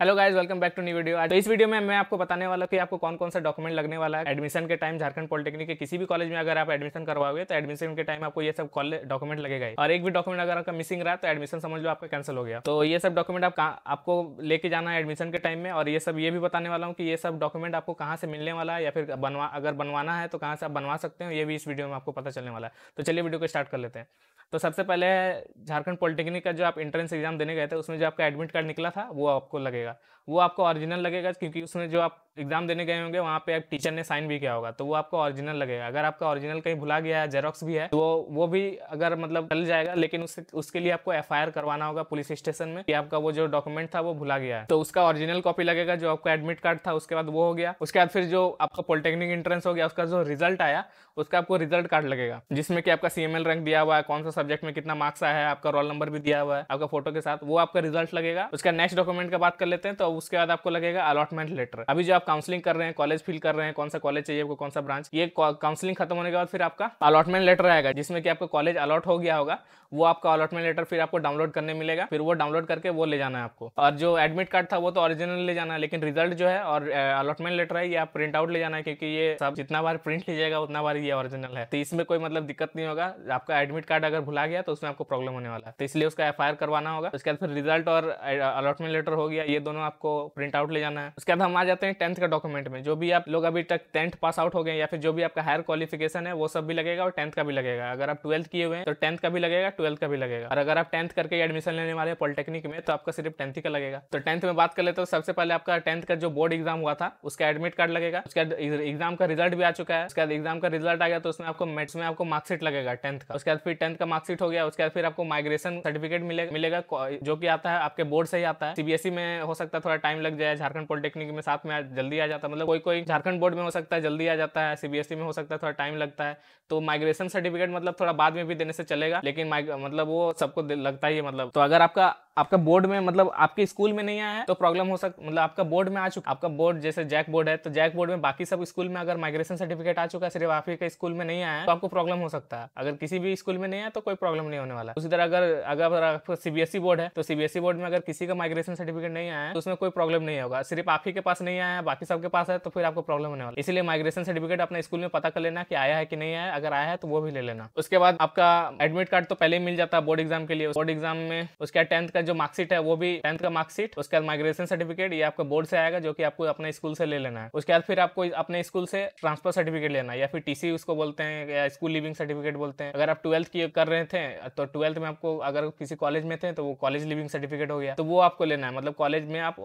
hello guys welcome back to new video तो इस video में मैं आपको बताने वाला कि आपको कौन कौन सा डॉक्यूमेंट लगने वाला है एडमिशन के टाइम झारखंड पॉलिटेक्निक के किसी भी कॉलेज में अगर आप एडमिशन करवाओगे तो एडमिशन के टाइम आपको ये सब डॉक्यूमेंट लगेगा और एक भी डॉक्यूमेंट अगर आपका मिसिंग रहा तो एडमिशन समझ लो आपका कैंसिल हो गया तो ये सब डॉक्यूमेंट आप आपको लेके जाना है एडमिशन के टाइम में और ये सब ये भी बताने वाला हूँ कि ये सब डॉक्यूमेंट आपको कहाँ से मिलने वाला है या फिर बनवा अगर बनवाना है तो कहाँ से आप बनवा सकते हो ये भी इस वीडियो में आपको पता चलने वाला है तो चलिए वीडियो को स्टार्ट कर लेते हैं तो सबसे पहले झारखंड पॉलिटेक्निक का जो आप एंट्रेंस एग्जाम देने गए थे उसमें जो आपका एडमिट कार्ड निकला था वो आपको लगेगा लगेगा वो आपको ओरिजिनल लगेगा क्योंकि उसमें जो आप एग्जाम देने गए होंगे वहाँ पे आप टीचर ने साइन भी किया होगा तो वो आपको ओरिजिनल लगेगा अगर आपका ओरिजिनल कहीं भुला गया है जेरोक्स भी है तो वो वो भी अगर मतलब चल जाएगा लेकिन उससे उसके लिए आपको एफ करवाना होगा पुलिस स्टेशन में कि आपका वो जो डॉक्यूमेंट था वो भुला गया है तो उसका ओरिजिनल कॉपी लगेगा जो आपका एडमिट कार्ड था उसके बाद वो हो गया उसके बाद फिर जो आपका पॉलिटेक्निक इंट्रेंस हो गया उसका जो रिजल्ट आया उसका आपको रिजल्ट कार्ड लगेगा जिसमें कि आपका सी रैंक दिया हुआ है कौन सा सब्जेक्ट में कितना मार्क्स आया है आपका रोल नंबर भी दिया हुआ है आपका फोटो के साथ वो आपका रिजल्ट लगेगा उसका नेक्स्ट डॉक्यूमेंट का बात कर लेते हैं तो उसके बाद आपको लगेगा अलॉटमेंट लेटर अभी जो आप काउंसलिंग कर रहे हैं कॉलेज फिल कर रहे हैं कौन सा कॉलेज चाहिए आपको कौन सा ब्रांच ये काउंसलिंग खत्म होने के बाद फिर आपका अलॉटमेंट लेटर आएगा जिसमें कि आपका कॉलेज अलॉट हो गया होगा वो आपका अलॉटमेंट लेटर फिर आपको डाउनलोड करने मिलेगा फिर वो डाउनलोड करके वो ले जाना है आपको और जो एडमिट कार्ड था वो तो ऑरिजिनल ले जाना है लेकिन रिजल्ट जो है और अलॉटमेंट लेटर है ये आप प्रिंट आउट ले जाना है क्योंकि ये सब जितना बार प्रिंट लीजिएगा उतना बार ये ऑरिजिनल है तो इसमें कोई मतलब दिक्कत नहीं होगा आपका एडमिट कार्ड अगर भुला गया तो उसमें आपको प्रॉब्लम होने वाला है तो इसलिए उसका एफ करवाना होगा उसके बाद फिर रिजल्ट और अलॉटमेंट लेटर हो गया ये दोनों आपको प्रिंट आउट ले जाना है उसके बाद हम आ जाते हैं टेंथ का डॉक्यूमेंट में जो भी आप लोग अभी तक टेंथ पास आउट हो गए या फिर जो भी आपका हायर क्वालिफिकेशन है वो सब भी लगेगा और टेंथ का भी लगेगा अगर आप ट्वेल्थ किए हुए हैं तो टेंथ का भी लगेगा ट्वेल्थ का भी लगेगा और अगर आप टेंथ करके एडमिशन लेने वाले पॉलिटेक्निक में तो आपका सिर्फ टेंथ का लगेगा तो टेंथ में बात कर ले तो सबसे पहले आपका टेंथ का जो बोर्ड एग्जाम हुआ था उसका एडमिट कार्ड लगेगा उसके बाद एग्जाम का रिजल्ट भी आ चुका है उसके बाद एग्जाम का रिजल्ट आ गया तो उसमें आपको मेट्स में आपको मार्कशीट लगेगा टेंथ का उसके बाद फिर टेंथ का मार्कशीट हो गया उसके बाद फिर आपको माइग्रेशन सर्टिफिकेट मिलेगा मिलेगा जो कि आता है आपके बोर्ड से ही आता है सीबीएसई में हो हो सकता है थोड़ा टाइम लग जाए झारखंड पॉलिटेक्निक में साथ में जल्दी आ जाता है मतलब कोई कोई झारखंड बोर्ड में हो सकता है जल्दी आ जाता है सीबीएसई e में हो सकता है थोड़ा टाइम लगता है तो माइग्रेशन सर्टिफिकेट मतलब थोड़ा बाद में भी देने से चलेगा लेकिन मतलब वो सबको लगता ही है मतलब तो अगर आपका आपका बोर्ड में मतलब आपके स्कूल में नहीं आया है तो प्रॉब्लम हो सकता मतलब आपका बोर्ड में आ चुका आपका बोर्ड जैसे जैक बोर्ड है तो जैक बोर्ड में बाकी सब स्कूल में अगर माइग्रेशन सर्टिफिकेट आ चुका है सिर्फ आपके स्कूल में नहीं आया तो आपको प्रॉब्लम हो सकता है अगर किसी भी स्कूल में नहीं आया तो कोई प्रॉब्लम नहीं होने वाला उसी तरह अगर अगर आपका सीबीएसई बोर्ड है तो सीबीएसई बोर्ड में अगर किसी का माइग्रेशन सर्टिफिकेट नहीं आया तो उसमें कोई प्रॉब्लम नहीं होगा सिर्फ आप ही के पास नहीं आया है बाकी सबके पास है तो फिर आपको प्रॉब्लम होने वाला इसलिए माइग्रेशन सर्टिफिकेट अपने स्कूल में पता कर लेना की आया है कि नहीं आया अगर आया है तो वो भी ले लेना उसके बाद आपका एडमिट कार्ड तो पहले ही मिल जाता है बोर्ड एग्जाम के लिए बोर्ड एग्जाम में उसके टेंथ का जो मार्कशीट है वो भी टेंथ का मार्कशीट उसके बाद माइग्रेशन सर्टिफिकेट ये आपका बोर्ड से आएगा जो कि आपको अपने स्कूल से ले लेना है उसके बाद फिर आपको अपने स्कूल से ट्रांसफर सर्टिफिकेट लेना है या फिर टीसी उसको बोलते हैं या स्कूल लिविंग सर्टिफिकेट बोलते हैं अगर आप ट्वेल्थ की कर रहे थे तो ट्वेल्थ में आपको अगर किसी कॉलेज में थे तो वो कॉलेज लिविंग सर्टिफिकेट हो गया तो वो आपको लेना है मतलब कॉलेज में आप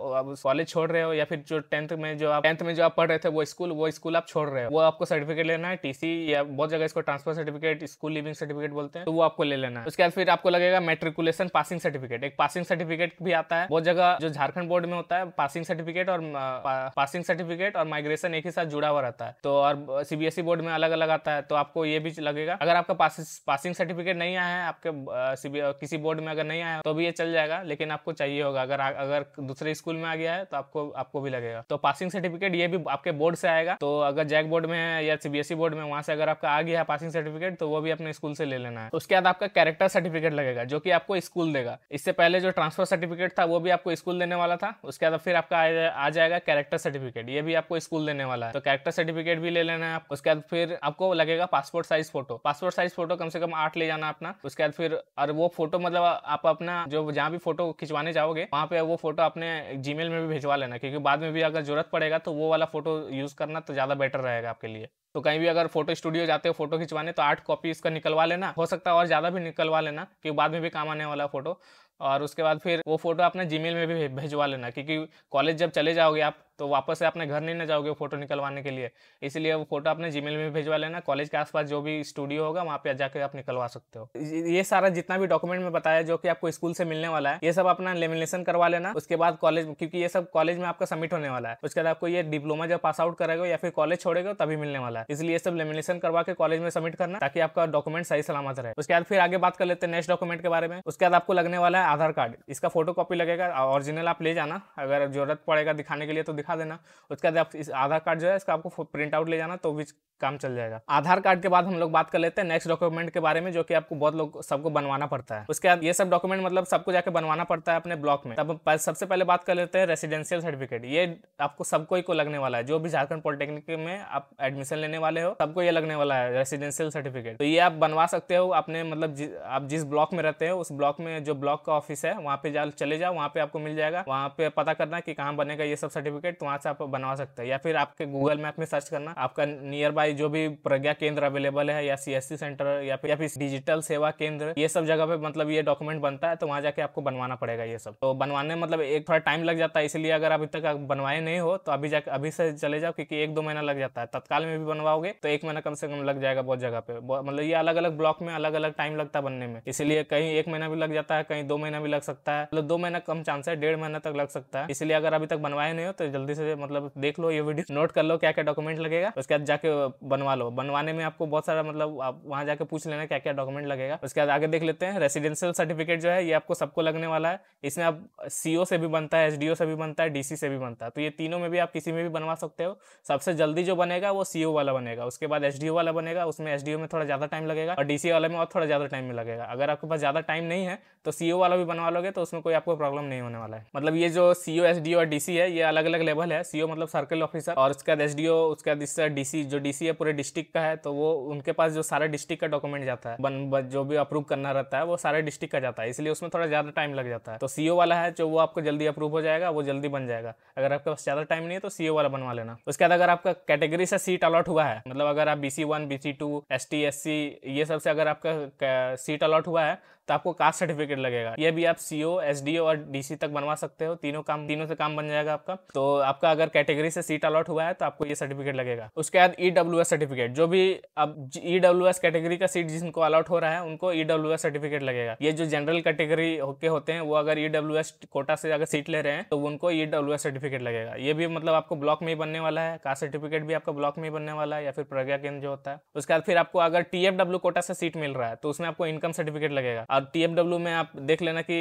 कॉलेज छोड़ रहे हो या फिर जो टेंथ में जो आप टेंथ में जो आप पढ़ रहे थे वो स्कूल वो स्कूल आप छोड़ रहे हो वो आपको सर्टिफिकेट लेना है टीसी या बहुत जगह इसको transfer certificate school leaving certificate बोलते हैं तो वो आपको ले लेना है उसके बाद फिर आपको लगेगा मेट्रिकुलेशन पासिंग सर्टिफिकेट एक पासिंग सर्टिफिकेट भी आता है वो जगह जो झारखंड बोर्ड में होता है पासिंग सर्टिफिकेट और पा, पासिंग सर्टिफिकेट और माइग्रेशन एक ही साथ जुड़ा हुआ रहता है तो और सीबीएसई बोर्ड e में अलग अलग आता है तो आपको ये भी लगेगा अगर आपका पासिंग सर्टिफिकेट नहीं आया है आपके किसी बोर्ड में अगर नहीं आया तो भी ये चल जाएगा लेकिन आपको चाहिए होगा अगर अगर दूसरे स्कूल में आ गया है तो आपको आपको भी लगेगा तो पासिंग सर्टिफिकेट ये भी आपके बोर्ड से आएगा तो अगर जैक बोर्ड में या सीबीएसई बोर्ड e में वहां से अगर आपका आ गया है पासिंग सर्टिफिकेट तो वो भी अपने स्कूल से ले लेना है उसके बाद आपका कैरेक्टर सर्टिफिकेट लगेगा जो कि आपको स्कूल देगा इससे पहले पहले जो ट्रांसफ़र सर्टिफिकेट था वो भी आपको स्कूल देने वाला था उसके बाद फिर आपका आ जाएगा कैरेक्टर सर्टिफिकेट ये भी आपको स्कूल देने वाला है तो कैरेक्टर सर्टिफिकेट भी ले लेना है आप उसके बाद फिर आपको लगेगा passport size photo passport size photo कम से कम आठ ले जाना अपना उसके बाद फिर और वो फोटो मतलब आप अपना जो जहाँ भी फोटो खिंचवाने जाओगे वहाँ पे वो फोटो अपने जी में भी भिजवा लेना क्योंकि बाद में भी अगर जरूरत पड़ेगा तो वो वाला फोटो यूज़ करना तो ज़्यादा बेटर रहेगा आपके लिए तो कहीं भी अगर फोटो स्टूडियो जाते हो फोटो खिंचवाने तो आठ कॉपी इसका निकलवा लेना हो सकता है और ज़्यादा भी निकलवा लेना क्योंकि बाद में भी काम आने वाला फोटो और उसके बाद फिर वो फोटो अपना जीमेल में भी भेजवा लेना क्योंकि कॉलेज जब चले जाओगे आप तो वापस से अपने घर नहीं ना जाओगे फोटो निकलवाने के लिए इसलिए वो फोटो अपने जीमेल में भेजवा लेना कॉलेज के आसपास जो भी स्टूडियो होगा वहाँ पे जाकर आप निकलवा सकते हो ये सारा जितना भी डॉक्यूमेंट में बताया जो कि आपको स्कूल से मिलने वाला है ये सब अपना लेमिनेशन करवा लेना उसके बाद कॉलेज क्योंकि ये सब कॉलेज में आपका सबमिट होने वाला है उसके बाद आपको ये डिप्लोमा जब पास आउट करेगा या फिर कॉलेज छोड़ेगा तभी मिलने वाला है इसलिए ये सब लेमिनेशन करवा के कॉलेज में सबमिट करना ताकि आपका डॉक्यूमेंट सही सलामत रहे उसके बाद फिर आगे बात कर लेते हैं नेक्स्ट डॉक्यूमेंट के बारे में उसके बाद आपको लगने वाला है आधार कार्ड इसका फोटो लगेगा ऑरिजिनल आप ले जाना अगर जरूरत पड़ेगा दिखाने के लिए तो दिखा दिखा देना उसके बाद आप इस आधार कार्ड जो है इसका आपको प्रिंट आउट ले जाना तो विच काम चल जाएगा आधार कार्ड के बाद हम लोग बात कर लेते हैं नेक्स्ट डॉक्यूमेंट के बारे में जो कि आपको बहुत लोग सबको बनवाना पड़ता है उसके बाद ये सब डॉक्यूमेंट मतलब सबको जाके बनवाना पड़ता है अपने ब्लॉक में तब सबसे पहले बात कर लेते हैं रेसिडेंशियल सर्टिफिकेट ये आपको सबको ही को लगने वाला है जो भी झारखंड पॉलिटेक्निक में आप एडमिशन लेने वाले हो सबको ये लगने वाला है रेसिडेंशियल सर्टिफिकेट तो ये आप बनवा सकते हो अपने मतलब आप जिस ब्लॉक में रहते हो उस ब्लॉक में जो ब्लॉक का ऑफिस है वहाँ पे जा चले जाओ वहाँ पे आपको मिल जाएगा वहाँ पे पता करना की कहाँ बनेगा ये सब सर्टिफिकेट डायरेक्ट तो वहाँ से आप बनवा सकते हैं या फिर आपके गूगल मैप में सर्च करना आपका नियर बाई जो भी प्रज्ञा केंद्र अवेलेबल है या सी सेंटर या फिर या फिर डिजिटल सेवा केंद्र ये सब जगह पे मतलब ये डॉक्यूमेंट बनता है तो वहाँ जाके आपको बनवाना पड़ेगा ये सब तो बनवाने मतलब एक थोड़ा टाइम लग जाता है इसलिए अगर अभी तक बनवाए नहीं हो तो अभी जाके अभी से चले जाओ क्योंकि एक दो महीना लग जाता है तत्काल में भी बनवाओगे तो एक महीना कम से कम लग जाएगा बहुत जगह पे मतलब ये अलग अलग ब्लॉक में अलग अलग टाइम लगता है बनने में इसलिए कहीं एक महीना भी लग जाता है कहीं दो महीना भी लग सकता है मतलब दो महीना कम चांस है डेढ़ महीना तक लग सकता है इसलिए अगर अभी तक बनवाए नहीं हो तो जल्दी जल्दी से मतलब देख लो ये वीडियो नोट कर लो क्या क्या डॉक्यूमेंट लगेगा उसके बाद जाके बनवा लो बनवाने में आपको बहुत सारा मतलब आप वहाँ जाके पूछ लेना क्या क्या डॉक्यूमेंट लगेगा उसके बाद आगे देख लेते हैं रेसिडेंशियल सर्टिफिकेट जो है ये आपको सबको लगने वाला है इसमें आप सी से भी बनता है एस से भी बनता है डी से भी बनता है तो ये तीनों में भी आप किसी में भी बनवा सकते हो सबसे जल्दी जो बनेगा वो सी वाला बनेगा उसके बाद एस वाला बनेगा उसमें एस में थोड़ा ज़्यादा टाइम लगेगा और डी वाले में और थोड़ा ज़्यादा टाइम लगेगा अगर आपके पास ज़्यादा टाइम नहीं है तो सी वाला भी बनवा लोगे तो उसमें कोई आपको प्रॉब्लम नहीं होने वाला है मतलब ये जो सीओ एसडीओ और डीसी है ये अलग अलग लेवल लेवल है सीओ मतलब सर्कल ऑफिसर और उसके बाद एसडीओ उसके बाद इसका डीसी जो डीसी है पूरे डिस्ट्रिक्ट का है तो वो उनके पास जो सारे डिस्ट्रिक्ट का डॉक्यूमेंट जाता है बन बन, जो भी अप्रूव करना रहता है वो सारे डिस्ट्रिक्ट का जाता है इसलिए उसमें थोड़ा ज्यादा टाइम लग जाता है तो सीओ वाला है जो वो आपको जल्दी अप्रूव हो जाएगा वो जल्दी बन जाएगा अगर आपके पास ज्यादा टाइम नहीं है तो सीओ वाला बनवा लेना उसके बाद अगर आपका कैटेगरी से सीट अलॉट हुआ है मतलब अगर आप BC one BC two S T S C ये सबसे अगर आपका सीट अलॉट हुआ है तो आपको कास्ट सर्टिफिकेट लगेगा ये भी आप सी ओ एस डी ओ और डीसी तक बनवा सकते हो तीनों काम तीनों से काम बन जाएगा आपका तो आपका अगर कैटेगरी से सीट अलॉट हुआ है तो आपको ये सर्टिफिकेट लगेगा उसके बाद ई डब्ल्यू एस सर्टिफिकेट जो भी अब ई डब्ल्यू एस कैटेगरी का सीट जिनको अलॉट हो रहा है उनको ई डब्ल्यू एस सर्टिफिकेट लगेगा ये जो जनरल कैटेगरी के होते हैं वो अगर ई डब्ल्यू एस कोटा से अगर सीट ले रहे हैं तो उनको ई डब्ल्यू एस सर्टिफिकेट लगेगा ये भी मतलब आपको ब्लॉक में ही बनने वाला है कास्ट सर्टिफिकेट भी आपका ब्लॉक में ही बनने वाला है या फिर प्रज्ञा केंद्र जो होता है उसके बाद फिर आपको अगर टी कोटा से सीट मिल रहा है तो उसमें आपको इनकम सर्टिफिकेट लगेगा अब टी में आप देख लेना कि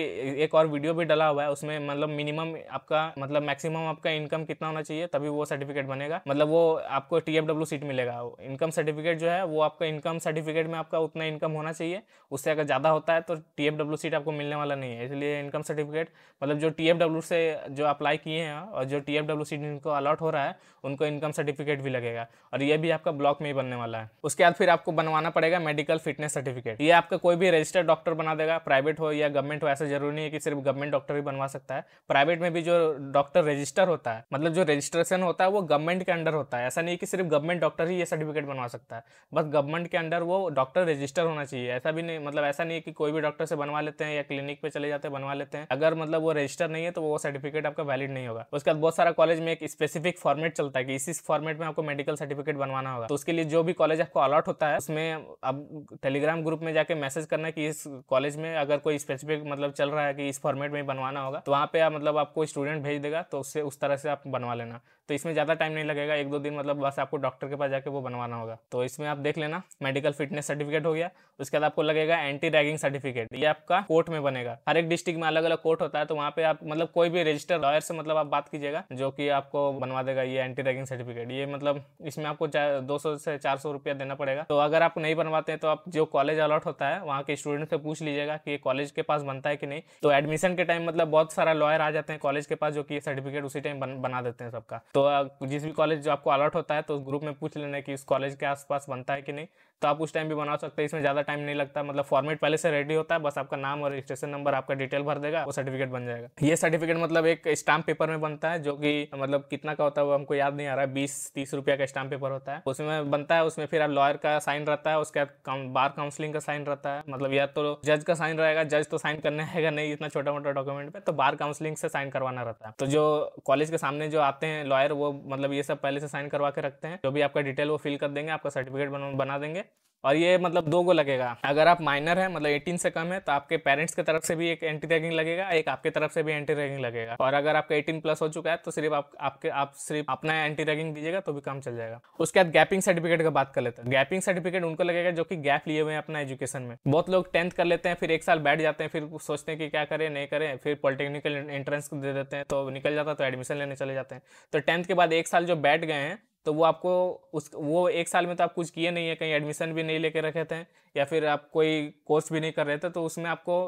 एक और वीडियो भी डला हुआ है उसमें मतलब मिनिमम आपका मतलब मैक्सिमम आपका इनकम कितना होना चाहिए तभी वो सर्टिफिकेट बनेगा मतलब वो आपको टी सीट मिलेगा इनकम सर्टिफिकेट जो है वो आपका इनकम सर्टिफिकेट में आपका उतना इनकम होना चाहिए उससे अगर ज़्यादा होता है तो टी सीट आपको मिलने वाला नहीं है इसलिए इनकम सर्टिफिकेट मतलब जो टी से जो अप्लाई किए हैं और जो टी सीट इनको अलॉट हो रहा है उनको इनकम सर्टिफिकेट भी लगेगा और ये भी आपका ब्लॉक में ही बनने वाला है उसके बाद फिर आपको बनवाना पड़ेगा मेडिकल फिटनेस सर्टिफिकेट ये आपका कोई भी रजिस्टर्ड डॉक्टर बना बना देगा प्राइवेट हो या गवर्नमेंट हो ऐसा जरूरी नहीं है कि सिर्फ गवर्नमेंट डॉक्टर ही बनवा सकता है प्राइवेट में भी जो डॉक्टर रजिस्टर होता है मतलब जो रजिस्ट्रेशन होता है वो गवर्नमेंट के अंडर होता है ऐसा नहीं कि सिर्फ गवर्नमेंट डॉक्टर ही ये सर्टिफिकेट बनवा सकता है बस गवर्नमेंट के अंडर वो डॉक्टर रजिस्टर होना चाहिए ऐसा भी नहीं मतलब ऐसा नहीं है कि कोई भी डॉक्टर से बनवा लेते हैं या क्लिनिक पे चले जाते हैं बनवा लेते हैं अगर मतलब वो रजिस्टर नहीं है तो वो सर्टिफिकेट आपका वैलिड नहीं होगा उसके बाद बहुत सारा कॉलेज में एक स्पेसिफिक फॉर्मेट चलता है कि इसी फॉर्मेट में आपको मेडिकल सर्टिफिकेट बनवाना होगा तो उसके लिए जो भी कॉलेज आपको अलॉट होता है उसमें अब टेलीग्राम ग्रुप में जाके मैसेज करना कि इस कॉलेज में अगर कोई स्पेसिफिक मतलब चल रहा है कि इस फॉर्मेट में बनवाना होगा तो वहाँ पे आप मतलब आपको स्टूडेंट भेज देगा तो उससे उस तरह से आप बनवा लेना तो इसमें ज़्यादा टाइम नहीं लगेगा एक दो दिन मतलब बस आपको डॉक्टर के पास जाके वो बनवाना होगा तो इसमें आप देख लेना मेडिकल फिटनेस सर्टिफिकेट हो गया उसके बाद आपको लगेगा एंटी रैगिंग सर्टिफिकेट ये आपका कोर्ट में बनेगा हर एक डिस्ट्रिक्ट में अलग अलग कोर्ट होता है तो वहाँ पे आप मतलब कोई भी रजिस्टर लॉयर से मतलब आप बात कीजिएगा जो कि आपको बनवा देगा ये एंटी रैगिंग सर्टिफिकेट ये मतलब इसमें आपको दो से चार रुपया देना पड़ेगा तो अगर आप नहीं बनवाते हैं तो आप जो कॉलेज अलॉट होता है वहाँ के स्टूडेंट से पूछ पूछ लीजिएगा कि ये कॉलेज के पास बनता है कि नहीं तो एडमिशन के टाइम मतलब बहुत सारा लॉयर आ जाते हैं कॉलेज के पास जो कि सर्टिफिकेट उसी टाइम बन, बना देते हैं सबका तो जिस भी कॉलेज जो आपको अलर्ट होता है तो ग्रुप में पूछ लेना कि इस कॉलेज के आसपास बनता है कि नहीं तो आप उस टाइम भी बना सकते हैं इसमें ज़्यादा टाइम नहीं लगता मतलब फॉर्मेट पहले से रेडी होता है बस आपका नाम और रजिस्ट्रेशन नंबर आपका डिटेल भर देगा वो सर्टिफिकेट बन जाएगा ये सर्टिफिकेट मतलब एक स्टाम्प पेपर में बनता है जो कि मतलब कितना का होता है वो हमको याद नहीं आ रहा है बीस तीस रुपया का स्टाम्प पेपर होता है उसमें बनता है उसमें फिर आप लॉयर का साइन रहता है उसके बाद बार काउंसलिंग का साइन रहता है मतलब या तो जज का साइन रहेगा जज तो साइन करने है नहीं इतना छोटा मोटा डॉक्यूमेंट पे तो बार काउंसलिंग से साइन करवाना रहता है तो जो कॉलेज के सामने जो आते हैं लॉयर वो मतलब ये सब पहले से साइन करवा के रखते हैं जो भी आपका डिटेल वो फिल कर देंगे आपका सर्टिफिकेट बना देंगे और ये मतलब दो को लगेगा अगर आप माइनर हैं मतलब 18 से कम है तो आपके पेरेंट्स की तरफ से भी एक एंटी रैगिंग लगेगा एक आपके तरफ से भी एंटी रैगिंग लगेगा और अगर आपका 18 प्लस हो चुका है तो सिर्फ आप आपके आप सिर्फ अपना एंटी रैगिंग दीजिएगा तो भी काम चल जाएगा उसके बाद गैपिंग सर्टिफिकेट का बात कर लेते हैं गैपिंग सर्टिफिकेट उनको लगेगा जो कि गैप लिए हुए हैं अपना एजुकेशन में बहुत लोग टेंथ कर लेते हैं फिर एक साल बैठ जाते हैं फिर सोचते हैं कि क्या करें नहीं करें फिर पॉलिटेक्निकल एंट्रेंस दे देते हैं तो निकल जाता तो एडमिशन लेने चले जाते हैं तो टेंथ के बाद एक साल जो बैठ गए हैं तो वो आपको उस वो एक साल में तो आप कुछ किए नहीं है कहीं एडमिशन भी नहीं लेके रखे थे या फिर आप कोई कोर्स भी नहीं कर रहे थे तो उसमें आपको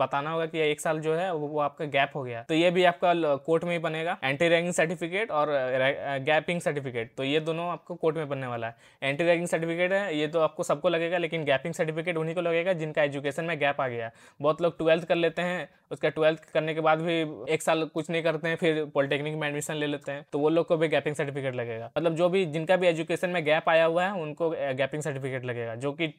बताना होगा कि एक साल जो है वो आपका गैप हो गया तो ये भी आपका कोर्ट में ही बनेगा एंटी रैगिंग सर्टिफिकेट और गैपिंग सर्टिफिकेट तो ये दोनों आपको कोर्ट में बनने वाला है एंटी रैगिंग सर्टिफिकेट है ये तो आपको सबको लगेगा लेकिन गैपिंग सर्टिफिकेट उन्हीं को लगेगा जिनका एजुकेशन में गैप आ गया बहुत लोग ट्वेल्थ कर लेते हैं उसका ट्वेल्थ करने के बाद भी एक साल कुछ नहीं करते हैं फिर पॉलिटेक्निक में एडमिशन ले लेते हैं तो वो लोग को भी गैपिंग सर्टिफिकेट लगेगा मतलब जो भी जिनका भी एजुकेशन में गैप आया हुआ है उनको गैपिंग सर्टिफिकेट लगेगा जो कि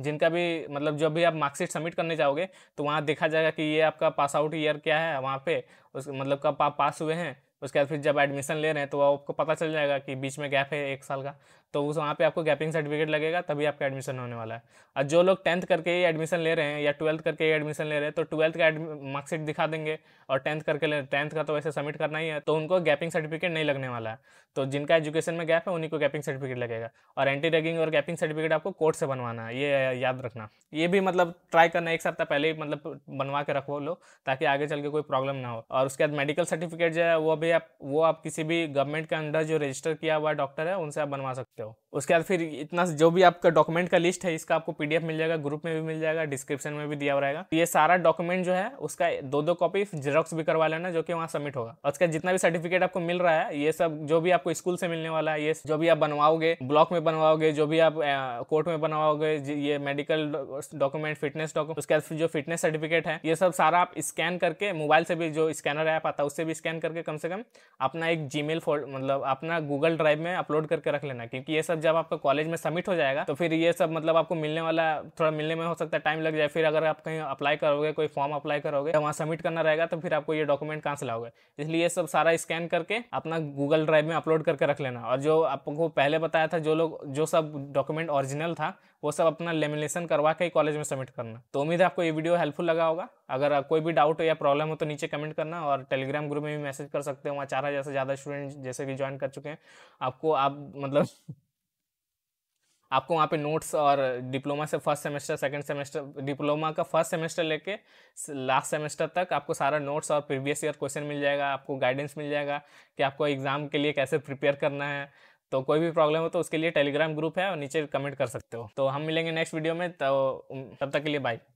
जिनका भी मतलब जब भी आप मार्कशीट सबमिट करने जाओगे तो वहाँ देखा जाएगा कि ये आपका पास आउट ईयर क्या है वहाँ पे उस मतलब कब आप पास हुए हैं उसके बाद फिर जब एडमिशन ले रहे हैं तो आपको पता चल जाएगा कि बीच में गैप है एक साल का तो उस वहाँ पे आपको गैपिंग सर्टिफिकेट लगेगा तभी आपका एडमिशन होने वाला है और जो लोग टेंथ करके ही एडमिशन ले रहे हैं या ट्वेल्थ करके ही एडमिशन ले रहे हैं तो ट्वेल्थ का मार्कशीट दिखा देंगे और टेंथ करके ले टेंथ का तो वैसे सबमिट करना ही है तो उनको गैपिंग सर्टिफिकेट नहीं लगने वाला है तो जिनका एजुकेशन में गैप है उन्हीं को गैपिंग सर्टिफिकेट लगेगा और एंटी रैगिंग और गैपिंग सर्टिफिकेट आपको कोर्ट से बनवाना है ये याद रखना ये भी मतलब ट्राई करना एक सप्ताह पहले ही मतलब बनवा के रखो लो ताकि आगे चल के कोई प्रॉब्लम ना हो और उसके बाद मेडिकल सर्टिफिकेट जो है वो भी आप वो आप किसी भी गवर्नमेंट के अंडर जो रजिस्टर किया हुआ डॉक्टर है उनसे आप बनवा सकते हो उसके बाद फिर इतना जो भी आपका डॉक्यूमेंट का लिस्ट है इसका आपको पीडीएफ मिल जाएगा ग्रुप में भी मिल जाएगा डिस्क्रिप्शन में भी दिया हुआ रहेगा ये सारा डॉक्यूमेंट जो है उसका दो दो कॉपी जेरोक्स भी करवा लेना जो कि वहाँ सबमिट होगा उसका जितना भी सर्टिफिकेट आपको मिल रहा है ये सब जो भी आपको स्कूल से मिलने वाला है ये जो भी आप बनवाओगे ब्लॉक में बनवाओगे जो भी आप कोर्ट में बनवाओगे ये मेडिकल डॉक्यूमेंट फिटनेस डॉक्यूमेंट उसके बाद जो फिटनेस सर्टिफिकेट है ये सब सारा आप स्कैन करके मोबाइल से भी जो स्कैनर ऐप आता है उससे भी स्कैन करके कम से कम में अपना एक जीमेल फोल्ड मतलब अपना गूगल ड्राइव में अपलोड करके रख लेना क्योंकि ये सब जब आपका कॉलेज में सबमिट हो जाएगा तो फिर ये सब मतलब आपको मिलने वाला थोड़ा मिलने में हो सकता है टाइम लग जाए फिर अगर आप कहीं अप्लाई करोगे कोई फॉर्म अप्लाई करोगे तो वहाँ सबमिट करना रहेगा तो फिर आपको ये डॉक्यूमेंट कहाँ से लाओगे इसलिए ये सब सारा स्कैन करके अपना गूगल ड्राइव में अपलोड करके रख लेना और जो आपको पहले बताया था जो लोग जो सब डॉक्यूमेंट ऑरिजिनल था वो सब अपना लेमिनेशन करवा के कॉलेज में सबमिट करना तो उम्मीद है आपको ये वीडियो हेल्पफुल लगा होगा अगर कोई भी डाउट हो या प्रॉब्लम हो तो नीचे कमेंट करना और टेलीग्राम ग्रुप में भी मैसेज कर सकते हो वहाँ चार हज़ार से ज़्यादा स्टूडेंट जैसे कि ज्वाइन कर चुके हैं आपको आप मतलब आपको वहाँ पे नोट्स और डिप्लोमा से first semester second semester diploma का फर्स्ट सेमेस्टर लेके लास्ट सेमेस्टर तक आपको सारा नोट्स और प्रीवियस ईयर क्वेश्चन मिल जाएगा आपको गाइडेंस मिल जाएगा कि आपको एग्ज़ाम के लिए कैसे प्रिपेयर करना है तो कोई भी प्रॉब्लम हो तो उसके लिए टेलीग्राम ग्रुप है और नीचे कमेंट कर सकते हो तो हम मिलेंगे नेक्स्ट वीडियो में तो तब तक के लिए बाय